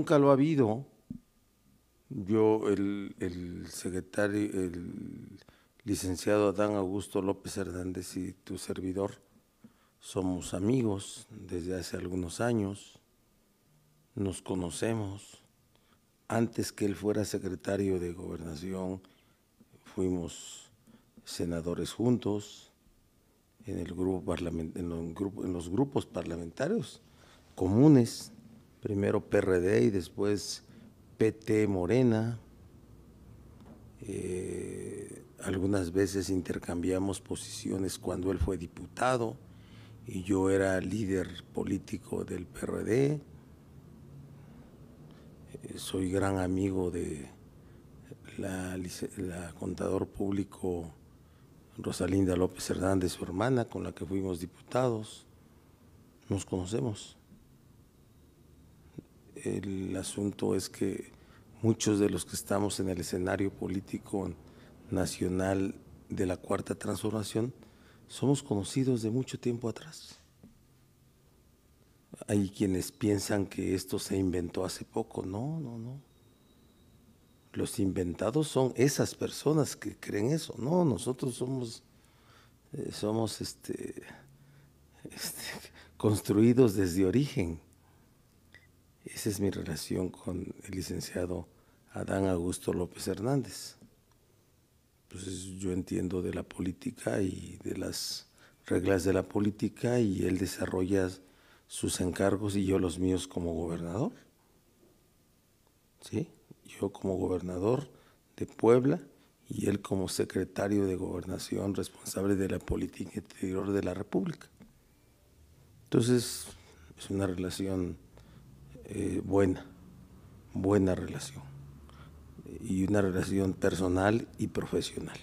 Nunca lo ha habido. Yo, el, secretario, el licenciado Adán Augusto López Hernández y tu servidor, somos amigos desde hace algunos años, nos conocemos. Antes que él fuera secretario de gobernación, fuimos senadores juntos en, el grupo en, los grupos parlamentarios comunes primero PRD y después PT Morena. Eh, algunas veces intercambiamos posiciones cuando él fue diputado y yo era líder político del PRD. Eh, soy gran amigo de la, la contador público Rosalinda López Hernández, su hermana, con la que fuimos diputados. Nos conocemos. El asunto es que muchos de los que estamos en el escenario político nacional de la Cuarta Transformación somos conocidos de mucho tiempo atrás. Hay quienes piensan que esto se inventó hace poco. No, no, no. Los inventados son esas personas que creen eso. No, nosotros somos, eh, somos este, este, construidos desde origen. Esa es mi relación con el licenciado Adán Augusto López Hernández. Entonces pues, yo entiendo de la política y de las reglas de la política y él desarrolla sus encargos y yo los míos como gobernador. ¿Sí? Yo como gobernador de Puebla y él como secretario de gobernación responsable de la política interior de la República. Entonces es una relación eh, buena, buena relación y una relación personal y profesional.